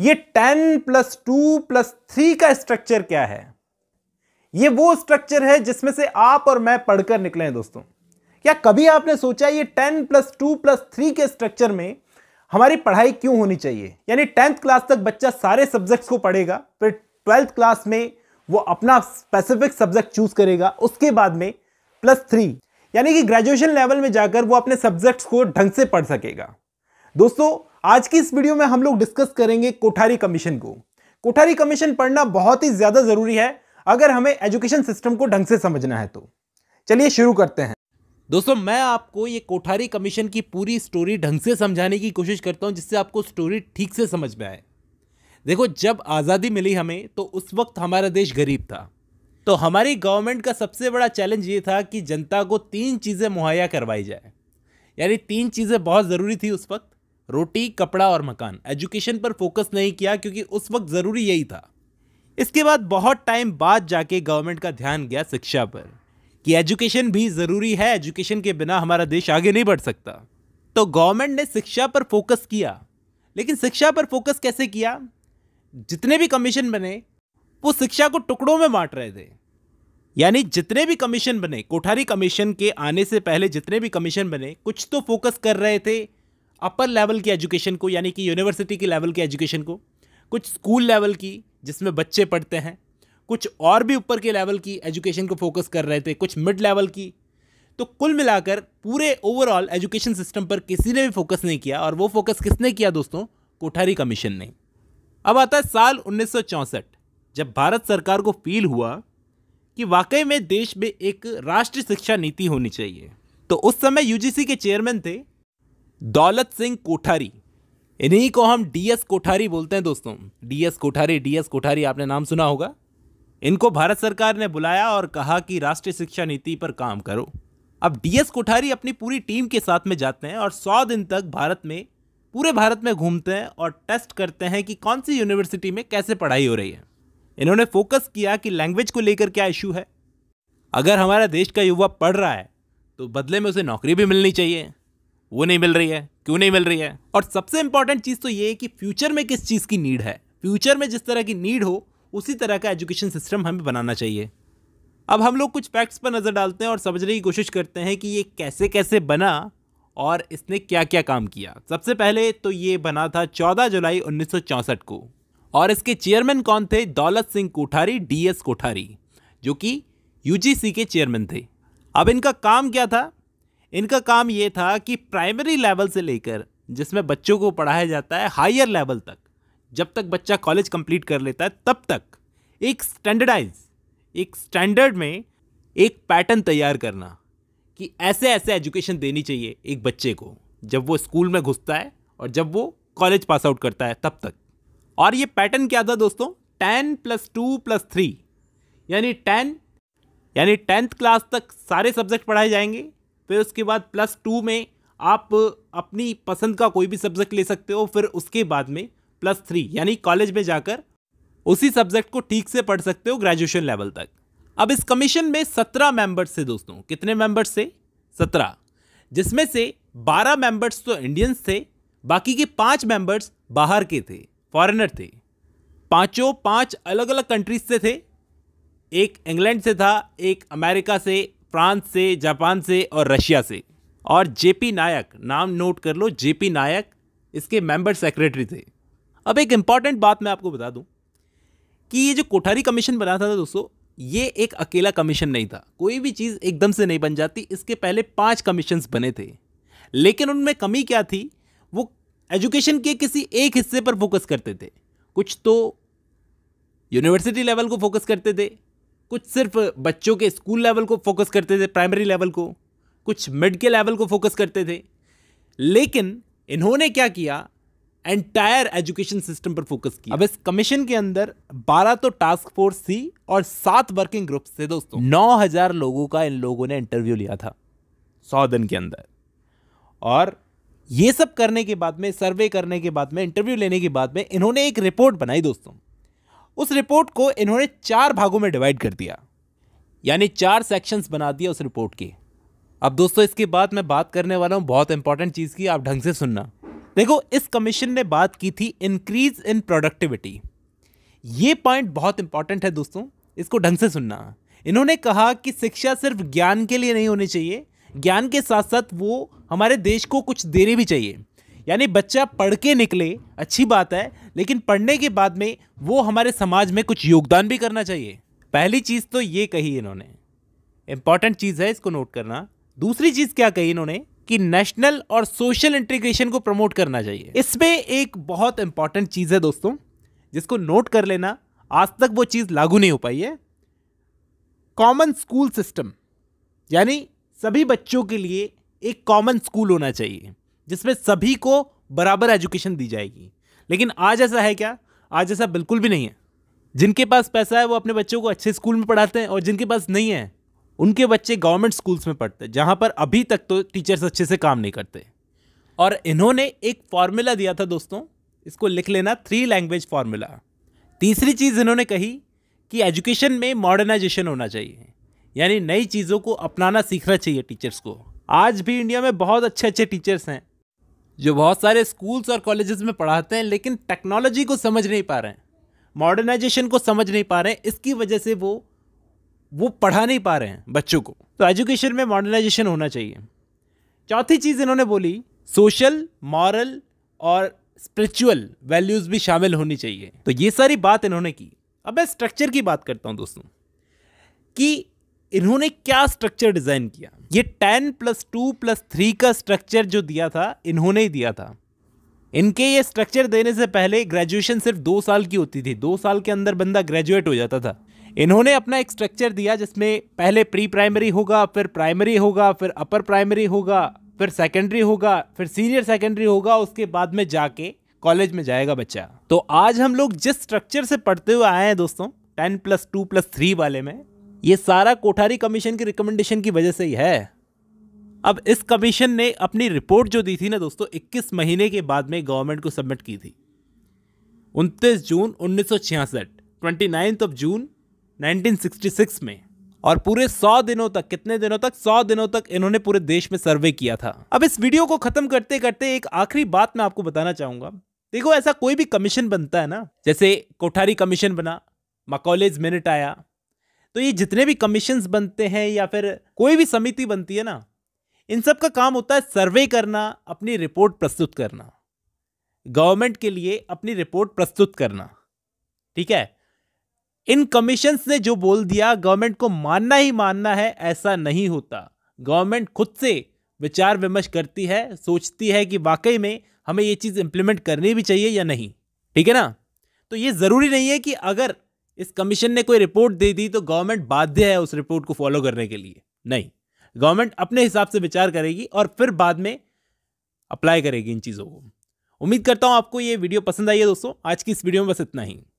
ये ten plus two plus three का structure क्या है ये वो स्ट्रक्चर है जिसमें से आप और मैं पढ़कर निकले हैं दोस्तों क्या कभी आपने सोचा ये ten plus two plus three के स्ट्रक्चर में हमारी पढ़ाई क्यों होनी चाहिए यानी टेंथ क्लास तक बच्चा सारे सब्जेक्ट्स को पढ़ेगा फिर ट्वेल्थ क्लास में वो अपना स्पेसिफिक सब्जेक्ट चूज करेगा उसके बाद में प्लस थ्री यानी कि ग्रेजुएशन लेवल में जाकर वो अपने सब्जेक्ट्स को ढंग से पढ़ सकेगा दोस्तों आज की इस वीडियो में हम लोग डिस्कस करेंगे कोठारी कमीशन को कोठारी कमीशन पढ़ना बहुत ही ज़्यादा ज़रूरी है अगर हमें एजुकेशन सिस्टम को ढंग से समझना है तो चलिए शुरू करते हैं दोस्तों मैं आपको ये कोठारी कमीशन की पूरी स्टोरी ढंग से समझाने की कोशिश करता हूँ जिससे आपको स्टोरी ठीक से समझ में आए देखो जब आज़ादी मिली हमें तो उस वक्त हमारा देश गरीब था तो हमारी गवर्नमेंट का सबसे बड़ा चैलेंज ये था कि जनता को तीन चीज़ें मुहैया करवाई जाए यानी तीन चीज़ें बहुत ज़रूरी थी उस वक्त रोटी कपड़ा और मकान एजुकेशन पर फोकस नहीं किया क्योंकि उस वक्त ज़रूरी यही था इसके बाद बहुत टाइम बाद जाके गवर्नमेंट का ध्यान गया शिक्षा पर कि एजुकेशन भी ज़रूरी है एजुकेशन के बिना हमारा देश आगे नहीं बढ़ सकता तो गवर्नमेंट ने शिक्षा पर फोकस किया लेकिन शिक्षा पर फोकस कैसे किया जितने भी कमीशन बने वो शिक्षा को टुकड़ों में बांट रहे थे यानी जितने भी कमीशन बने कोठारी कमीशन के आने से पहले जितने भी कमीशन बने कुछ तो फोकस कर रहे थे अपर लेवल की एजुकेशन को यानी कि यूनिवर्सिटी के लेवल की एजुकेशन को कुछ स्कूल लेवल की जिसमें बच्चे पढ़ते हैं कुछ और भी ऊपर के लेवल की एजुकेशन को फोकस कर रहे थे कुछ मिड लेवल की तो कुल मिलाकर पूरे ओवरऑल एजुकेशन सिस्टम पर किसी ने भी फोकस नहीं किया और वो फोकस किसने किया दोस्तों कोठारी कमीशन ने अब आता है साल उन्नीस जब भारत सरकार को फील हुआ कि वाकई में देश में एक राष्ट्रीय शिक्षा नीति होनी चाहिए तो उस समय यूजीसी के चेयरमैन थे दौलत सिंह कोठारी इन्हीं को हम डीएस कोठारी बोलते हैं दोस्तों डीएस कोठारी डीएस कोठारी आपने नाम सुना होगा इनको भारत सरकार ने बुलाया और कहा कि राष्ट्रीय शिक्षा नीति पर काम करो अब डीएस कोठारी अपनी पूरी टीम के साथ में जाते हैं और सौ दिन तक भारत में पूरे भारत में घूमते हैं और टेस्ट करते हैं कि कौन सी यूनिवर्सिटी में कैसे पढ़ाई हो रही है इन्होंने फोकस किया कि लैंग्वेज को लेकर क्या इशू है अगर हमारा देश का युवा पढ़ रहा है तो बदले में उसे नौकरी भी मिलनी चाहिए वो नहीं मिल रही है क्यों नहीं मिल रही है और सबसे इंपॉर्टेंट चीज़ तो ये है कि फ्यूचर में किस चीज़ की नीड है फ्यूचर में जिस तरह की नीड हो उसी तरह का एजुकेशन सिस्टम हमें बनाना चाहिए अब हम लोग कुछ फैक्ट्स पर नज़र डालते हैं और समझने की कोशिश करते हैं कि ये कैसे कैसे बना और इसने क्या क्या काम किया सबसे पहले तो ये बना था 14 जुलाई 1964 को और इसके चेयरमैन कौन थे दौलत सिंह कोठारी डीएस कोठारी जो कि यूजीसी के चेयरमैन थे अब इनका काम क्या था इनका काम ये था कि प्राइमरी लेवल से लेकर जिसमें बच्चों को पढ़ाया जाता है हायर लेवल तक जब तक बच्चा कॉलेज कंप्लीट कर लेता है तब तक एक स्टैंडर्डाइज एक स्टैंडर्ड में एक पैटर्न तैयार करना कि ऐसे ऐसे एजुकेशन देनी चाहिए एक बच्चे को जब वो स्कूल में घुसता है और जब वो कॉलेज पास आउट करता है तब तक और ये पैटर्न क्या था दोस्तों ten plus two plus three यानी टेन यानी टेंथ क्लास तक सारे सब्जेक्ट पढ़ाए जाएंगे फिर उसके बाद प्लस टू में आप अपनी पसंद का कोई भी सब्जेक्ट ले सकते हो फिर उसके बाद में प्लस थ्री यानी कॉलेज में जाकर उसी सब्जेक्ट को ठीक से पढ़ सकते हो ग्रेजुएशन लेवल तक अब इस कमीशन में सत्रह मेंबर्स थे दोस्तों कितने मेंबर्स थे सत्रह जिसमें से बारह मेंबर्स तो इंडियंस थे बाकी के पाँच मेंबर्स बाहर के थे फॉरेनर थे पांचों पांच अलग अलग कंट्रीज से थे एक इंग्लैंड से था एक अमेरिका से फ्रांस से जापान से और रशिया से और जेपी नायक नाम नोट कर लो जेपी नायक इसके मेंबर सेक्रेटरी थे अब एक इम्पॉर्टेंट बात मैं आपको बता दूं कि ये जो कोठारी कमीशन बना था, था दोस्तों ये एक अकेला कमीशन नहीं था कोई भी चीज़ एकदम से नहीं बन जाती इसके पहले पांच कमीशन्स बने थे लेकिन उनमें कमी क्या थी वो एजुकेशन के किसी एक हिस्से पर फोकस करते थे कुछ तो यूनिवर्सिटी लेवल को फोकस करते थे कुछ सिर्फ बच्चों के स्कूल लेवल को फोकस करते थे प्राइमरी लेवल को कुछ मिड के लेवल को फोकस करते थे लेकिन इन्होंने क्या किया एंटायर एजुकेशन सिस्टम पर फोकस किया अब इस कमीशन के अंदर 12 तो टास्क फोर्स थी और सात वर्किंग ग्रुप्स थे दोस्तों नौ हजार लोगों का इन लोगों ने इंटरव्यू लिया था सौ दिन के अंदर और ये सब करने के बाद में सर्वे करने के बाद में इंटरव्यू लेने के बाद में इन्होंने एक रिपोर्ट बनाई दोस्तों उस रिपोर्ट को इन्होंने चार भागों में डिवाइड कर दिया यानी चार सेक्शंस बना दिया उस रिपोर्ट के अब दोस्तों इसके बाद मैं बात करने वाला हूँ बहुत इंपॉर्टेंट चीज़ की आप ढंग से सुनना देखो इस कमीशन ने बात की थी इंक्रीज इन प्रोडक्टिविटी ये पॉइंट बहुत इंपॉर्टेंट है दोस्तों इसको ढंग से सुनना इन्होंने कहा कि शिक्षा सिर्फ ज्ञान के लिए नहीं होनी चाहिए ज्ञान के साथ साथ वो हमारे देश को कुछ देने भी चाहिए यानी बच्चा पढ़ के निकले अच्छी बात है लेकिन पढ़ने के बाद में वो हमारे समाज में कुछ योगदान भी करना चाहिए पहली चीज़ तो ये कही इन्होंने इंपॉर्टेंट चीज़ है इसको नोट करना दूसरी चीज़ क्या कही इन्होंने कि नेशनल और सोशल इंटीग्रेशन को प्रमोट करना चाहिए इसमें एक बहुत इंपॉर्टेंट चीज़ है दोस्तों जिसको नोट कर लेना आज तक वो चीज़ लागू नहीं हो पाई है कॉमन स्कूल सिस्टम यानी सभी बच्चों के लिए एक कॉमन स्कूल होना चाहिए जिसमें सभी को बराबर एजुकेशन दी जाएगी लेकिन आज ऐसा है क्या आज ऐसा बिल्कुल भी नहीं है जिनके पास पैसा है वो अपने बच्चों को अच्छे स्कूल में पढ़ाते हैं और जिनके पास नहीं है उनके बच्चे गवर्नमेंट स्कूल्स में पढ़ते हैं जहाँ पर अभी तक तो टीचर्स अच्छे से काम नहीं करते और इन्होंने एक फार्मूला दिया था दोस्तों इसको लिख लेना थ्री लैंग्वेज फार्मूला तीसरी चीज़ इन्होंने कही कि एजुकेशन में मॉडर्नाइजेशन होना चाहिए यानी नई चीज़ों को अपनाना सीखना चाहिए टीचर्स को आज भी इंडिया में बहुत अच्छे अच्छे टीचर्स हैं जो बहुत सारे स्कूल्स और कॉलेजेस में पढ़ाते हैं लेकिन टेक्नोलॉजी को समझ नहीं पा रहे हैं मॉडर्नाइजेशन को समझ नहीं पा रहे हैं इसकी वजह से वो वो पढ़ा नहीं पा रहे हैं बच्चों को तो एजुकेशन में मॉडर्नाइजेशन होना चाहिए चौथी चीज़ इन्होंने बोली सोशल मॉरल और स्पिरिचुअल वैल्यूज़ भी शामिल होनी चाहिए तो ये सारी बात इन्होंने की अब मैं स्ट्रक्चर की बात करता हूँ दोस्तों कि इन्होंने क्या स्ट्रक्चर डिजाइन किया ये ten plus two plus three का स्ट्रक्चर जो दिया था इन्होंने ही दिया था इनके ये स्ट्रक्चर देने से पहले ग्रेजुएशन सिर्फ दो साल की होती थी दो साल के अंदर बंदा ग्रेजुएट हो जाता था इन्होंने अपना एक स्ट्रक्चर दिया जिसमें पहले प्री प्राइमरी होगा फिर प्राइमरी होगा फिर अपर प्राइमरी होगा फिर सेकेंडरी होगा फिर सीनियर सेकेंडरी होगा उसके बाद में जाके कॉलेज में जाएगा बच्चा तो आज हम लोग जिस स्ट्रक्चर से पढ़ते हुए आए हैं दोस्तों ten plus two plus three वाले में ये सारा कोठारी कमीशन की रिकमेंडेशन की वजह से ही है अब इस कमीशन ने अपनी रिपोर्ट जो दी थी ना दोस्तों 21 महीने के बाद में गवर्नमेंट को सबमिट की थी 29 जून उन्नीस सौ ऑफ जून 1966 में और पूरे 100 दिनों तक कितने दिनों तक 100 दिनों तक इन्होंने पूरे देश में सर्वे किया था अब इस वीडियो को खत्म करते करते एक आखिरी बात मैं आपको बताना चाहूंगा देखो ऐसा कोई भी कमीशन बनता है ना जैसे कोठारी कमीशन बना मकौलेज मिनट आया तो ये जितने भी कमीशंस बनते हैं या फिर कोई भी समिति बनती है ना इन सब का काम होता है सर्वे करना अपनी रिपोर्ट प्रस्तुत करना गवर्नमेंट के लिए अपनी रिपोर्ट प्रस्तुत करना ठीक है इन कमीशंस ने जो बोल दिया गवर्नमेंट को मानना ही मानना है ऐसा नहीं होता गवर्नमेंट खुद से विचार विमर्श करती है सोचती है कि वाकई में हमें ये चीज़ इंप्लीमेंट करनी भी चाहिए या नहीं ठीक है ना तो ये ज़रूरी नहीं है कि अगर इस कमीशन ने कोई रिपोर्ट दे दी तो गवर्नमेंट बाध्य है उस रिपोर्ट को फॉलो करने के लिए नहीं गवर्नमेंट अपने हिसाब से विचार करेगी और फिर बाद में अप्लाई करेगी इन चीज़ों को उम्मीद करता हूँ आपको ये वीडियो पसंद आई है दोस्तों आज की इस वीडियो में बस इतना ही